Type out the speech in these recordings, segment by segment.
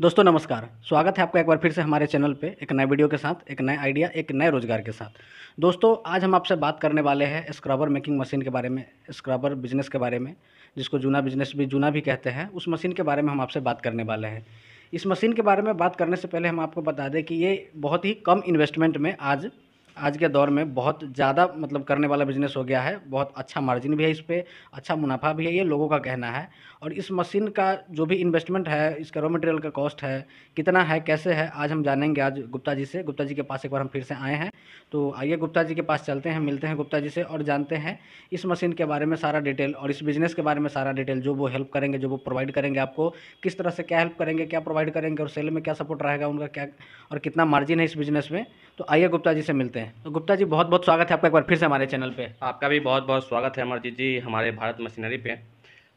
दोस्तों नमस्कार स्वागत है आपका एक बार फिर से हमारे चैनल पे एक नए वीडियो के साथ एक नए आइडिया एक नए रोजगार के साथ दोस्तों आज हम आपसे बात करने वाले हैं स्क्रबर मेकिंग मशीन के बारे में स्क्रबर बिजनेस के बारे में जिसको जूना बिजनेस भी जूना भी कहते हैं उस मशीन के बारे में हम आपसे बात करने वाले हैं इस मशीन के बारे में बात करने से पहले हम आपको बता दें कि ये बहुत ही कम इन्वेस्टमेंट में आज आज के दौर में बहुत ज़्यादा मतलब करने वाला बिजनेस हो गया है बहुत अच्छा मार्जिन भी है इस पर अच्छा मुनाफा भी है ये लोगों का कहना है और इस मशीन का जो भी इन्वेस्टमेंट है इसका रॉ मटेरियल का कॉस्ट है कितना है कैसे है आज हम जानेंगे आज गुप्ता जी से गुप्ता जी के पास एक बार हम फिर से आए हैं तो आइए गुप्ता जी के पास चलते हैं मिलते हैं गुप्ता जी से और जानते हैं इस मशीन के बारे में सारा डिटेल और इस बिज़नेस के बारे में सारा डिटेल जो वो हेल्प करेंगे जो वो प्रोवाइड करेंगे आपको किस तरह से क्या हेल्प करेंगे क्या प्रोवाइड करेंगे और सेल में क्या सपोर्ट रहेगा उनका क्या और कितना मार्जिन है इस बिज़नेस में तो आइए गुप्ता जी से मिलते हैं तो गुप्ता जी बहुत बहुत स्वागत है आपका एक बार फिर से हमारे चैनल पे आपका भी बहुत बहुत स्वागत है अमरजीत जी हमारे भारत मशीनरी पे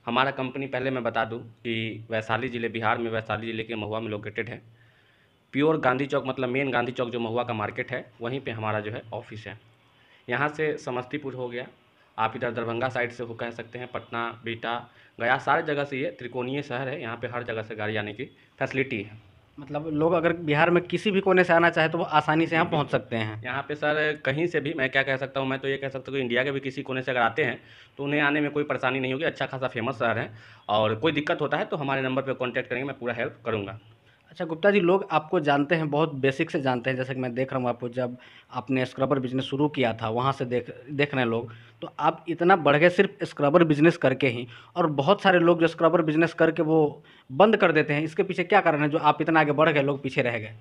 हमारा कंपनी पहले मैं बता दूं कि वैशाली ज़िले बिहार में वैशाली ज़िले के महुआ में लोकेटेड है प्योर गांधी चौक मतलब मेन गांधी चौक जो महुआ का मार्केट है वहीं पर हमारा जो है ऑफिस है यहाँ से समस्तीपुर हो गया आप इधर दरभंगा साइड से हो कह सकते हैं पटना बीटा गया सारे जगह से ये त्रिकोणीय शहर है यहाँ पे हर जगह से गाड़ी आने की फैसिलिटी है मतलब लोग अगर बिहार में किसी भी कोने से आना चाहे तो वो आसानी से यहाँ पहुँच सकते हैं यहाँ पे सर कहीं से भी मैं क्या कह सकता हूँ मैं तो ये कह सकता हूँ कि इंडिया के भी किसी कोने से अगर आते हैं तो उन्हें आने में कोई परेशानी नहीं होगी अच्छा खासा फेमस शहर है और कोई दिक्कत होता है तो हमारे नंबर पर कॉन्टैक्ट करेंगे मैं पूरा हेल्प करूँगा अच्छा गुप्ता जी लोग आपको जानते हैं बहुत बेसिक से जानते हैं जैसे कि मैं देख रहा हूँ आपको जब आपने स्क्रबर बिजनेस शुरू किया था वहाँ से देख देख रहे हैं लोग तो आप इतना बढ़ गए सिर्फ स्क्रबर बिजनेस करके ही और बहुत सारे लोग जो स्क्रबर बिजनेस करके वो बंद कर देते हैं इसके पीछे क्या कारण है जो आप इतना आगे बढ़ गए लोग पीछे रह गए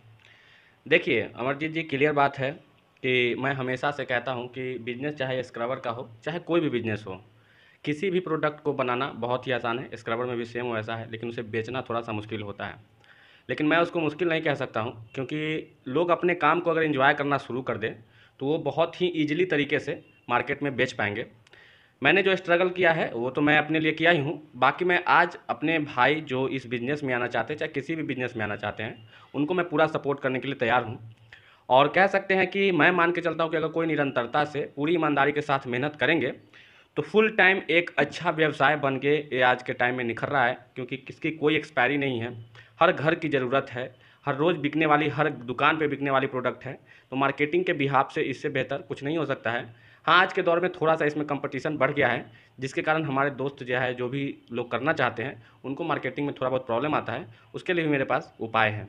देखिए अमरजीत जी क्लियर बात है कि मैं हमेशा से कहता हूँ कि बिजनेस चाहे स्क्रबर का हो चाहे कोई भी बिजनेस हो किसी भी प्रोडक्ट को बनाना बहुत ही आसान है स्क्रबर में भी सेम वैसा है लेकिन उसे बेचना थोड़ा सा मुश्किल होता है लेकिन मैं उसको मुश्किल नहीं कह सकता हूँ क्योंकि लोग अपने काम को अगर इन्जॉय करना शुरू कर दें तो वो बहुत ही ईजिली तरीके से मार्केट में बेच पाएंगे मैंने जो स्ट्रगल किया है वो तो मैं अपने लिए किया ही हूँ बाकी मैं आज अपने भाई जो इस बिज़नेस में आना चाहते हैं चाहे किसी भी बिज़नेस में आना चाहते हैं उनको मैं पूरा सपोर्ट करने के लिए तैयार हूँ और कह सकते हैं कि मैं मान के चलता हूँ कि अगर कोई निरंतरता से पूरी ईमानदारी के साथ मेहनत करेंगे तो फुल टाइम एक अच्छा व्यवसाय बन के ये आज के टाइम में निखर रहा है क्योंकि किसकी कोई एक्सपायरी नहीं है हर घर की ज़रूरत है हर रोज़ बिकने वाली हर दुकान पे बिकने वाली प्रोडक्ट है तो मार्केटिंग के बिहाब से इससे बेहतर कुछ नहीं हो सकता है हाँ आज के दौर में थोड़ा सा इसमें कंपटीशन बढ़ गया है जिसके कारण हमारे दोस्त जो है जो भी लोग करना चाहते हैं उनको मार्केटिंग में थोड़ा बहुत प्रॉब्लम आता है उसके लिए भी मेरे पास उपाय है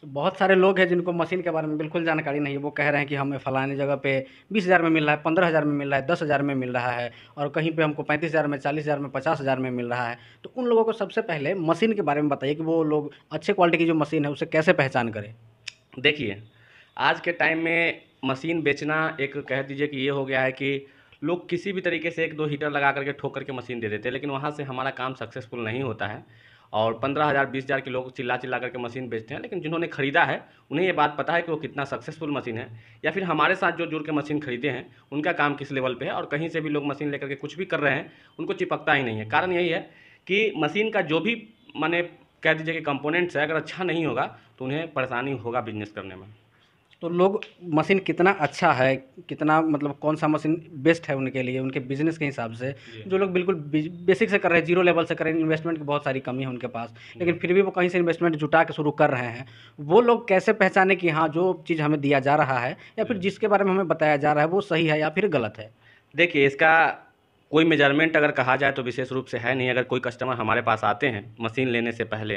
तो बहुत सारे लोग हैं जिनको मशीन के बारे में बिल्कुल जानकारी नहीं है वो कह रहे हैं कि हमें फलाने जगह पे बीस हज़ार में मिल रहा है पंद्रह हज़ार में मिल रहा है दस हज़ार में मिल रहा है और कहीं पे हमको पैंतीस हज़ार में चालीस हज़ार में पचास हज़ार में मिल रहा है तो उन लोगों को सबसे पहले मशीन के बारे में बताइए कि वो लोग अच्छे क्वालिटी की जो मशीन है उसे कैसे पहचान करें देखिए आज के टाइम में मशीन बेचना एक कह दीजिए कि ये हो गया है कि लोग किसी भी तरीके से एक दो हीटर लगा करके ठोक करके मशीन दे देते हैं लेकिन वहाँ से हमारा काम सक्सेसफुल नहीं होता है और पंद्रह हज़ार बीस हज़ार के लोग चिल्ला चिल्ला करके मशीन बेचते हैं लेकिन जिन्होंने खरीदा है उन्हें ये बात पता है कि वो कितना सक्सेसफुल मशीन है या फिर हमारे साथ जो जुड़ के मशीन खरीदे हैं उनका काम किस लेवल पे है और कहीं से भी लोग मशीन लेकर के कुछ भी कर रहे हैं उनको चिपकता ही नहीं है कारण यही है कि मशीन का जो भी माने कह दीजिए कि कंपोनेंट्स है अगर अच्छा नहीं होगा तो उन्हें परेशानी होगा बिजनेस करने में तो लोग मशीन कितना अच्छा है कितना मतलब कौन सा मशीन बेस्ट है उनके लिए उनके बिजनेस के हिसाब से जो लोग बिल्कुल बेसिक से कर रहे हैं जीरो लेवल से कर रहे हैं इन्वेस्टमेंट की बहुत सारी कमी है उनके पास लेकिन फिर भी वो कहीं से इन्वेस्टमेंट जुटा के शुरू कर रहे हैं वो लोग कैसे पहचाने कि हाँ जो चीज़ हमें दिया जा रहा है या फिर जिसके बारे में हमें बताया जा रहा है वो सही है या फिर गलत है देखिए इसका कोई मेजरमेंट अगर कहा जाए तो विशेष रूप से है नहीं अगर कोई कस्टमर हमारे पास आते हैं मशीन लेने से पहले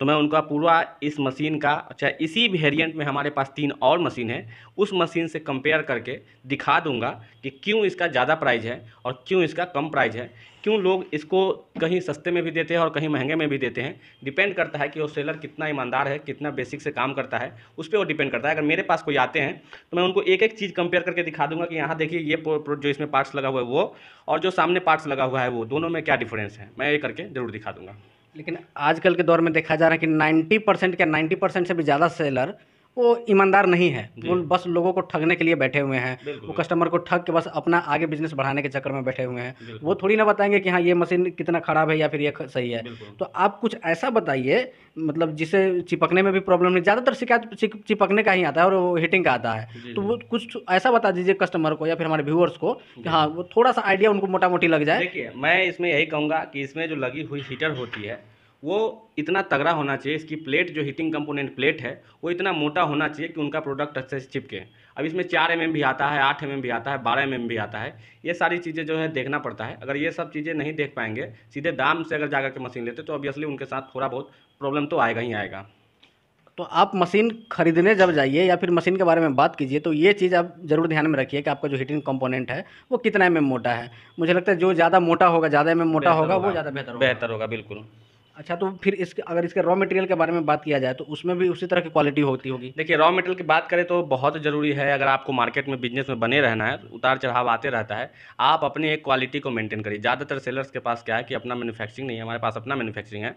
तो मैं उनका पूरा इस मशीन का चाहे इसी वेरिएंट में हमारे पास तीन और मशीन है उस मशीन से कंपेयर करके दिखा दूंगा कि क्यों इसका ज़्यादा प्राइज है और क्यों इसका कम प्राइज है क्यों लोग इसको कहीं सस्ते में भी देते हैं और कहीं महंगे में भी देते हैं डिपेंड करता है कि वो सेलर कितना ईमानदार है कितना बेसिक से काम करता है उस पर वो डिपेंड करता है अगर मेरे पास कोई आते हैं तो मैं उनको एक एक चीज़ कंपेयर करके दिखा दूंगा कि यहाँ देखिए ये जो इसमें पार्ट्स लगा हुआ है वो और जो सामने पार्ट्स लगा हुआ है वो दोनों में क्या डिफरेंस है मैं ये करके ज़रूर दिखा दूंगा लेकिन आजकल के दौर में देखा जा रहा है कि नाइन्टी परसेंट क्या नाइन्टी परसेंट से भी ज़्यादा सेलर वो ईमानदार नहीं है वो बस लोगों को ठगने के लिए बैठे हुए हैं वो कस्टमर को ठग के बस अपना आगे बिजनेस बढ़ाने के चक्कर में बैठे हुए हैं वो थोड़ी ना बताएंगे कि हाँ ये मशीन कितना ख़राब है या फिर ये सही है तो आप कुछ ऐसा बताइए मतलब जिसे चिपकने में भी प्रॉब्लम नहीं ज़्यादातर शिकायत चिपकने का ही आता है और वो हीटिंग का आता है तो वो कुछ ऐसा बता दीजिए कस्टमर को या फिर हमारे व्यूअर्स को कि हाँ वो थोड़ा सा आइडिया उनको मोटा मोटी लग जाए देखिए मैं इसमें यही कहूँगा कि इसमें जो लगी हुई हीटर होती है वो इतना तगड़ा होना चाहिए इसकी प्लेट जो हीटिंग कंपोनेंट प्लेट है वो इतना मोटा होना चाहिए कि उनका प्रोडक्ट अच्छे से चिपके अब इसमें चार एम mm भी आता है आठ एम mm भी आता है बारह एम mm भी आता है ये सारी चीज़ें जो है देखना पड़ता है अगर ये सब चीज़ें नहीं देख पाएंगे सीधे दाम से अगर जाकर के मशीन लेते तो ऑब्वियसली उनके साथ थोड़ा बहुत प्रॉब्लम तो आएगा ही आएगा तो आप मशीन खरीदने जब जाइए या फिर मशीन के बारे में बात कीजिए तो ये चीज़ आप जरूर ध्यान में रखिए कि आपका जो हीटिंग कंपोनेंट है वो कितना एम मोटा है मुझे लगता है जो ज़्यादा मोटा होगा ज़्यादा एम मोटा होगा, वो ज़्यादा बेहतर बेहतर होगा बिल्कुल अच्छा तो फिर इसके अगर इसके रॉ मटेरियल के बारे में बात किया जाए तो उसमें भी उसी तरह की क्वालिटी होती होगी देखिए रॉ मटेरियल की बात करें तो बहुत ज़रूरी है अगर आपको मार्केट में बिजनेस में बने रहना है तो उतार चढ़ाव आते रहता है आप अपनी एक क्वालिटी को मेंटेन करिए ज़्यादातर सेलर्स के पास क्या है कि अपना मैनुफैक्चरिंग नहीं है हमारे पास अपना मैन्युफैक्चरिंग है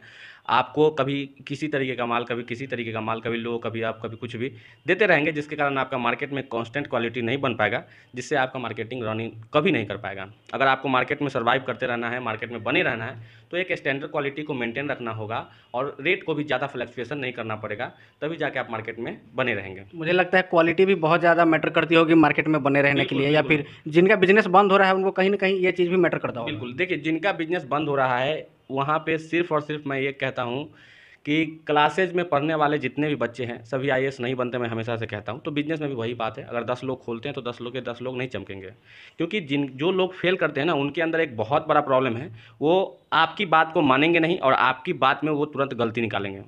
आपको कभी किसी तरीके का माल कभी किसी तरीके का माल कभी लो कभी आप कभी कुछ भी देते रहेंगे जिसके कारण आपका मार्केट में कॉन्स्टेंट क्वालिटी नहीं बन पाएगा जिससे आपका मार्केटिंग रनिंग कभी नहीं कर पाएगा अगर आपको मार्केट में सर्वाइव करते रहना है मार्केट में बने रहना है तो एक स्टैंडर्ड क्वालिटी को मेंटेन रखना होगा और रेट को भी ज़्यादा फ्लक्चुएसन नहीं करना पड़ेगा तभी जाके आप मार्केट में बने रहेंगे मुझे लगता है क्वालिटी भी बहुत ज़्यादा मैटर करती होगी मार्केट में बने रहने के लिए या फिर जिनका बिजनेस बंद हो रहा है उनको कहीं ना कहीं ये चीज़ भी मैटर करता होगा बिल्कुल देखिए जिनका बिजनेस बंद हो रहा है वहाँ पर सिर्फ और सिर्फ मैं ये कहता हूँ कि क्लासेज में पढ़ने वाले जितने भी बच्चे हैं सभी आई नहीं बनते मैं हमेशा से कहता हूँ तो बिजनेस में भी वही बात है अगर दस लोग खोलते हैं तो दस लोग के दस लोग नहीं चमकेंगे क्योंकि जिन जो लोग फेल करते हैं ना उनके अंदर एक बहुत बड़ा प्रॉब्लम है वो आपकी बात को मानेंगे नहीं और आपकी बात में वो तुरंत गलती निकालेंगे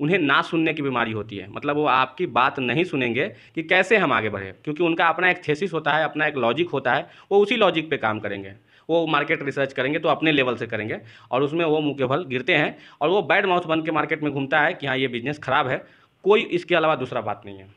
उन्हें ना सुनने की बीमारी होती है मतलब वो आपकी बात नहीं सुनेंगे कि कैसे हम आगे बढ़े क्योंकि उनका अपना एक थेसिस होता है अपना एक लॉजिक होता है वो उसी लॉजिक पे काम करेंगे वो मार्केट रिसर्च करेंगे तो अपने लेवल से करेंगे और उसमें वो मुँह के फल गिरते हैं और वो बैड माउथ बन के मार्केट में घूमता है कि हाँ ये बिजनेस खराब है कोई इसके अलावा दूसरा बात नहीं है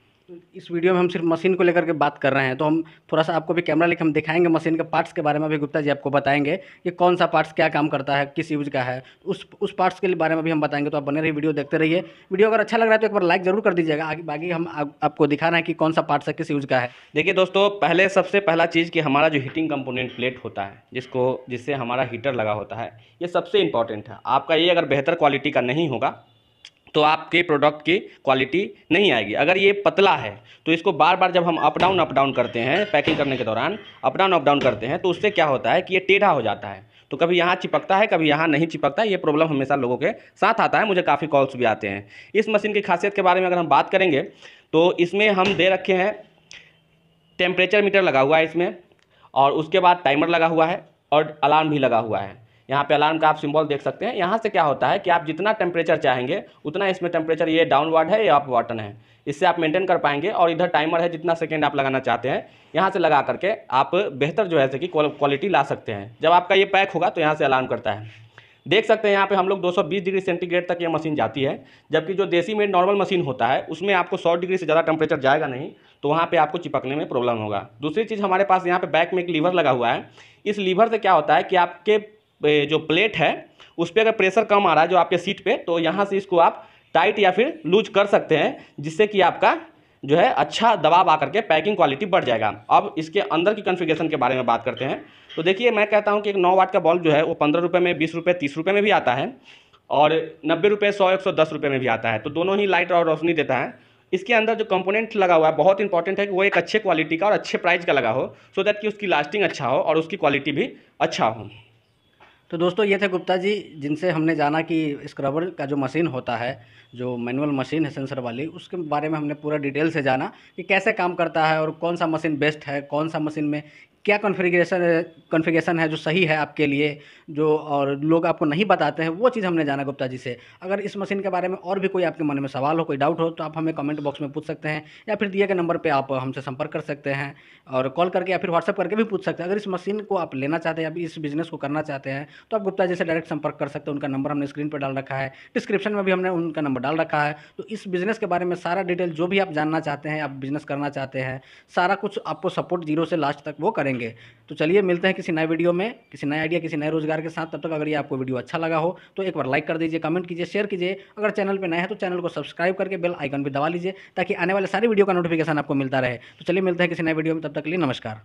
इस वीडियो में हम सिर्फ मशीन को लेकर के बात कर रहे हैं तो हम थोड़ा सा आपको भी कैमरा लेकर हम दिखाएंगे मशीन के पार्ट्स के बारे में भी गुप्ता जी आपको बताएंगे कि कौन सा पार्ट्स क्या काम करता है किस यूज का है उस उस पार्ट्स के बारे में भी हम बताएंगे तो आप बने रही वीडियो देखते रहिए वीडियो अगर अच्छा लग रहा है तो एक बार लाइक जरूर कर दीजिएगा आगे बाकी हम आ, आपको दिखा रहे हैं कि कौन सा पार्ट्स है किस यूज का है देखिए दोस्तों पहले सबसे पहला चीज़ कि हमारा जो हीटिंग कंपोनेंट प्लेट होता है जिसको जिससे हमारा हीटर लगा होता है ये सबसे इंपॉर्टेंट है आपका ये अगर बेहतर क्वालिटी का नहीं होगा तो आपके प्रोडक्ट की क्वालिटी नहीं आएगी अगर ये पतला है तो इसको बार बार जब हम अप डाउन अप डाउन करते हैं पैकिंग करने के दौरान अप डाउन अप डाउन करते हैं तो उससे क्या होता है कि ये टेढ़ा हो जाता है तो कभी यहाँ चिपकता है कभी यहाँ नहीं चिपकता ये प्रॉब्लम हमेशा लोगों के साथ आता है मुझे काफ़ी कॉल्स भी आते हैं इस मशीन की खासियत के बारे में अगर हम बात करेंगे तो इसमें हम दे रखे हैं टेम्परेचर मीटर लगा हुआ है इसमें और उसके बाद टाइमर लगा हुआ है और अलार्म भी लगा हुआ है यहाँ पे अलार्म का आप सिंबल देख सकते हैं यहाँ से क्या होता है कि आप जितना टेम्परेचर चाहेंगे उतना इसमें टेम्परेचर ये डाउनवर्ड है या अप वाटन है इससे आप मेंटेन कर पाएंगे और इधर टाइमर है जितना सेकेंड आप लगाना चाहते हैं यहाँ से लगा करके आप बेहतर जो है कि क्वालिटी ला सकते हैं जब आपका ये पैक होगा तो यहाँ से अलार्म करता है देख सकते हैं यहाँ पे हम लोग 220 डिग्री सेंटीग्रेड तक ये मशीन जाती है जबकि जो देसी में नॉर्मल मशीन होता है उसमें आपको 100 डिग्री से ज़्यादा टेम्परेचर जाएगा नहीं तो वहाँ पे आपको चिपकने में प्रॉब्लम होगा दूसरी चीज़ हमारे पास यहाँ पे बैक में एक लीवर लगा हुआ है इस लीवर से क्या होता है कि आपके जो प्लेट है उस पर अगर प्रेशर कम आ रहा है जो आपके सीट पे तो यहाँ से इसको आप टाइट या फिर लूज कर सकते हैं जिससे कि आपका जो है अच्छा दबाव आकर के पैकिंग क्वालिटी बढ़ जाएगा अब इसके अंदर की कन्फिग्रेशन के बारे में बात करते हैं तो देखिए मैं कहता हूँ कि एक नौ वाट का बल्ब जो है वो पंद्रह रुपये में बीस रुपये तीस रुपये में भी आता है और नब्बे रुपये सौ एक सौ दस रुपये में भी आता है तो दोनों ही लाइट और रोशनी देता है इसके अंदर जो कंपोनेंट लगा हुआ है बहुत इंपॉर्टेंट है कि वो एक अच्छे क्वालिटी का और अच्छे प्राइस का लगा हो सो so दैट कि उसकी लास्टिंग अच्छा हो और उसकी क्वालिटी भी अच्छा हो तो दोस्तों ये थे गुप्ता जी जिनसे हमने जाना कि स्क्रबर का जो मशीन होता है जो मैनुअल मशीन है सेंसर वाली उसके बारे में हमने पूरा डिटेल से जाना कि कैसे काम करता है और कौन सा मशीन बेस्ट है कौन सा मशीन में क्या कॉन्फ़िगरेशन कॉन्फ़िगरेशन है जो सही है आपके लिए जो और लोग आपको नहीं बताते हैं वो चीज़ हमने जाना गुप्ता जी से अगर इस मशीन के बारे में और भी कोई आपके मन में सवाल हो कोई डाउट हो तो आप हमें कमेंट बॉक्स में पूछ सकते हैं या फिर दिए गए नंबर पर आप हमसे संपर्क कर सकते हैं और कॉल करके या फिर व्हाट्सअप करके भी पूछ सकते हैं अगर इस मशीन को आप लेना चाहते हैं या इस बिज़नेस को करना चाहते हैं तो आप गुप्ता जी से डायरेक्ट संपर्क कर सकते हैं उनका नंबर हमने स्क्रीन पर डाल रखा है डिस्क्रिप्शन में भी हमने उनका नंबर डाल रखा है तो इस बिज़नेस के बारे में सारा डिटेल जो भी आप जानना चाहते हैं आप बिज़नेस करना चाहते हैं सारा कुछ आपको सपोर्ट जीरो से लास्ट तक वो करेंगे करेंगे तो चलिए मिलते हैं किसी नए वीडियो में किसी नए आइडिया किसी नए रोजगार के साथ तब तक अगर ये आपको वीडियो अच्छा लगा हो तो एक बार लाइक कर दीजिए कमेंट कीजिए शेयर कीजिए अगर चैनल पर नए हैं तो चैनल को सब्सक्राइब करके बेल आइकन भी दबा लीजिए ताकि आने वाले सारी वीडियो का नोटिफिकेशन आपको मिलता रहे तो चलिए मिलते हैं किसी नए वीडियो में तब तक के लिए नमस्कार